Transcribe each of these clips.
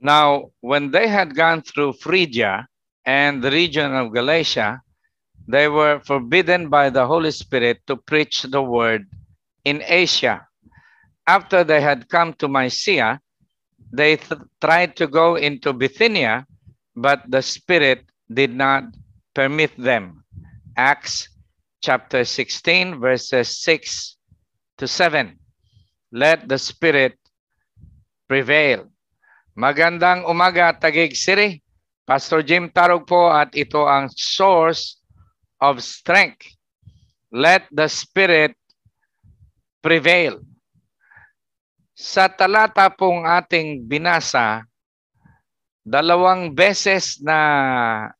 Now, when they had gone through Phrygia and the region of Galatia, they were forbidden by the Holy Spirit to preach the word in Asia. After they had come to Mysia, they th- tried to go into Bithynia, but the Spirit did not permit them. Acts chapter 16, verses 6 to 7. Let the Spirit prevail. Magandang umaga, Tagig City. Pastor Jim Tarog po at ito ang source of strength. Let the Spirit prevail. Sa talata pong ating binasa, dalawang beses na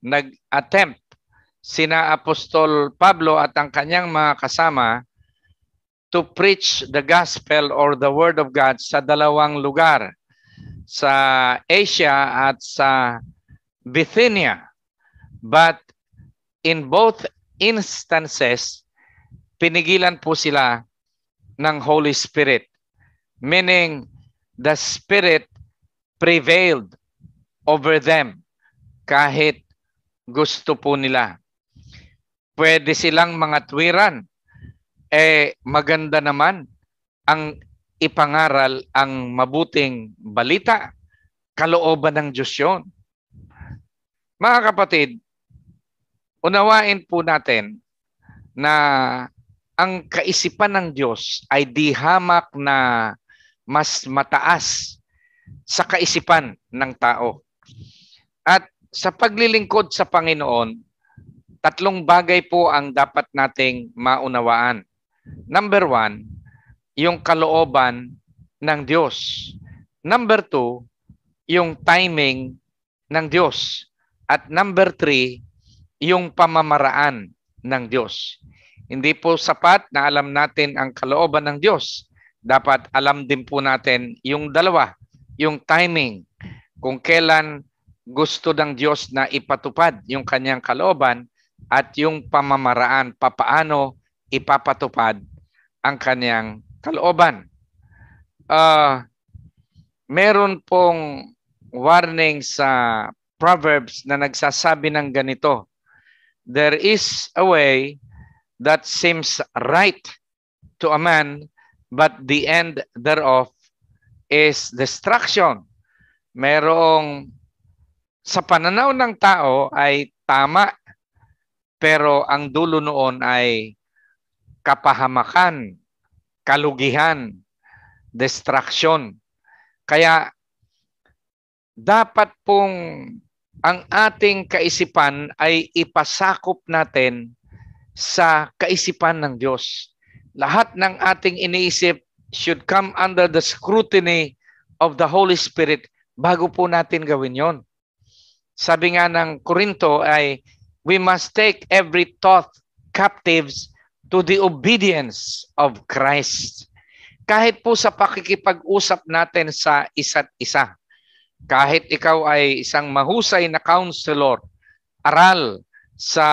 nag-attempt sina Apostol Pablo at ang kanyang mga kasama to preach the gospel or the word of God sa dalawang lugar sa Asia at sa Bithynia. But in both instances, pinigilan po sila ng Holy Spirit. Meaning, the Spirit prevailed over them kahit gusto po nila. Pwede silang mga tuwiran. Eh, maganda naman ang ipangaral ang mabuting balita, kalooban ng Diyos yun. Mga kapatid, unawain po natin na ang kaisipan ng Diyos ay di hamak na mas mataas sa kaisipan ng tao. At sa paglilingkod sa Panginoon, tatlong bagay po ang dapat nating maunawaan. Number one, yung kalooban ng Diyos. Number two, yung timing ng Diyos. At number three, yung pamamaraan ng Diyos. Hindi po sapat na alam natin ang kalooban ng Diyos. Dapat alam din po natin yung dalawa, yung timing, kung kailan gusto ng Diyos na ipatupad yung kanyang kalooban at yung pamamaraan, papaano ipapatupad ang kanyang kalooban. Uh, meron pong warning sa Proverbs na nagsasabi ng ganito, There is a way that seems right to a man, but the end thereof is destruction. Merong sa pananaw ng tao ay tama, pero ang dulo noon ay kapahamakan kalugihan, distraction. Kaya dapat pong ang ating kaisipan ay ipasakop natin sa kaisipan ng Diyos. Lahat ng ating iniisip should come under the scrutiny of the Holy Spirit bago po natin gawin yon. Sabi nga ng Korinto ay, we must take every thought captives to the obedience of Christ. Kahit po sa pakikipag-usap natin sa isa't isa, kahit ikaw ay isang mahusay na counselor, aral sa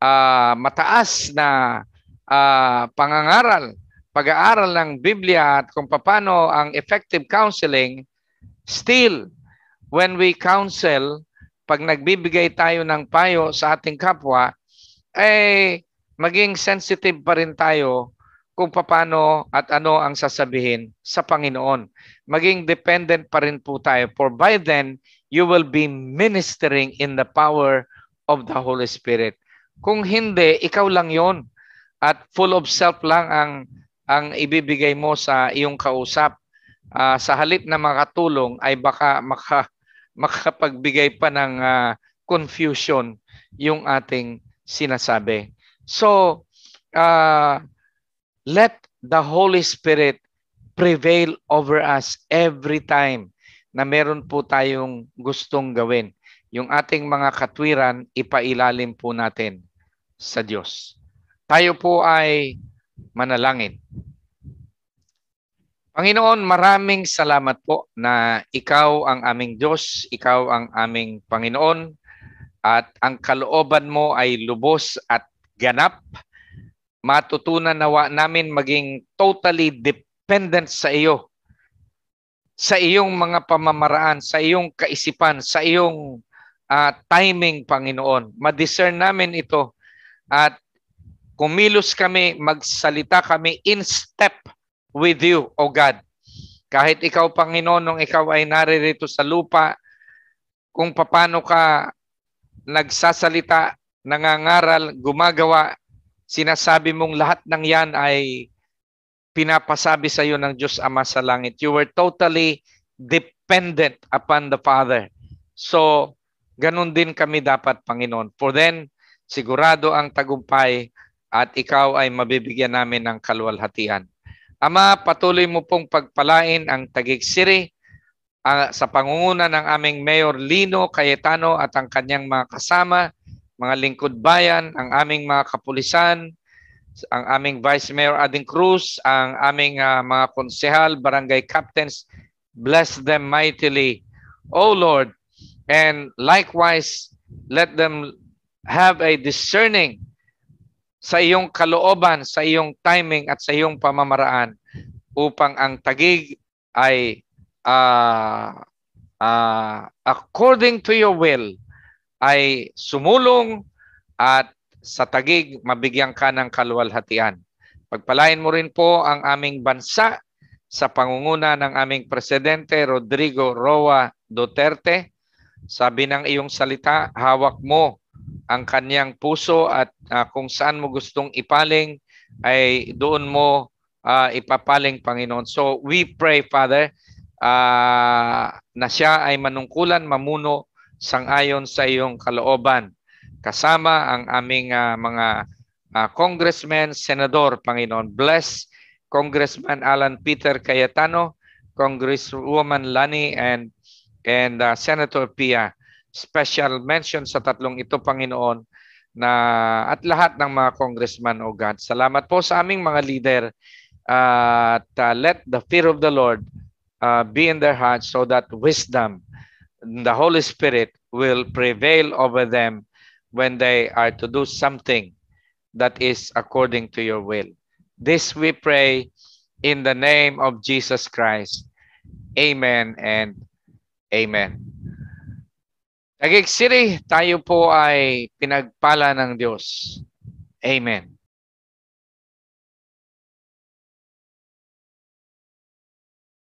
uh, mataas na uh, pangangaral, pag-aaral ng Biblia at kung paano ang effective counseling, still, when we counsel, pag nagbibigay tayo ng payo sa ating kapwa, eh, maging sensitive pa rin tayo kung paano at ano ang sasabihin sa Panginoon. Maging dependent pa rin po tayo for by then you will be ministering in the power of the Holy Spirit. Kung hindi, ikaw lang 'yon at full of self lang ang ang ibibigay mo sa iyong kausap. Uh, sa halip na makatulong ay baka maka, makapagbigay pa ng uh, confusion yung ating sinasabi. So, uh, let the Holy Spirit prevail over us every time na meron po tayong gustong gawin. Yung ating mga katwiran, ipailalim po natin sa Diyos. Tayo po ay manalangin. Panginoon, maraming salamat po na ikaw ang aming Diyos, ikaw ang aming Panginoon, at ang kalooban mo ay lubos at ganap. Matutunan nawa namin maging totally dependent sa iyo. Sa iyong mga pamamaraan, sa iyong kaisipan, sa iyong uh, timing, Panginoon. Madiscern namin ito at kumilos kami, magsalita kami in step with you, O God. Kahit ikaw, Panginoon, nung ikaw ay naririto sa lupa, kung paano ka nagsasalita nangangaral, gumagawa, sinasabi mong lahat ng yan ay pinapasabi sa iyo ng Diyos Ama sa langit. You were totally dependent upon the Father. So, ganun din kami dapat, Panginoon. For then, sigurado ang tagumpay at ikaw ay mabibigyan namin ng kalwalhatian. Ama, patuloy mo pong pagpalain ang Tagig City uh, sa pangunguna ng aming Mayor Lino Cayetano at ang kanyang mga kasama mga lingkod bayan, ang aming mga kapulisan, ang aming Vice Mayor Ading Cruz, ang aming uh, mga konsehal, barangay captains, bless them mightily, O Lord. And likewise, let them have a discerning sa iyong kalooban, sa iyong timing at sa iyong pamamaraan upang ang tagig ay uh, uh, according to your will ay sumulong at sa tagig mabigyan ka ng kaluwalhatian. Pagpalain mo rin po ang aming bansa sa pangunguna ng aming presidente Rodrigo Roa Duterte. Sabi ng iyong salita, hawak mo ang kanyang puso at uh, kung saan mo gustong ipaling ay doon mo uh, ipapaling Panginoon. So we pray Father uh, na siya ay manungkulan, mamuno sangayon sa iyong kalooban kasama ang aming uh, mga uh, ah, congressman, senador, Panginoon. Bless Congressman Alan Peter Cayetano, Congresswoman Lani and and uh, Senator Pia. Special mention sa tatlong ito, Panginoon, na at lahat ng mga congressman, O oh God. Salamat po sa aming mga leader uh, at uh, let the fear of the Lord uh, be in their hearts so that wisdom the Holy Spirit will prevail over them when they are to do something that is according to your will. This we pray in the name of Jesus Christ. Amen and amen. Taguig City, tayo po ay pinagpala ng Diyos. Amen.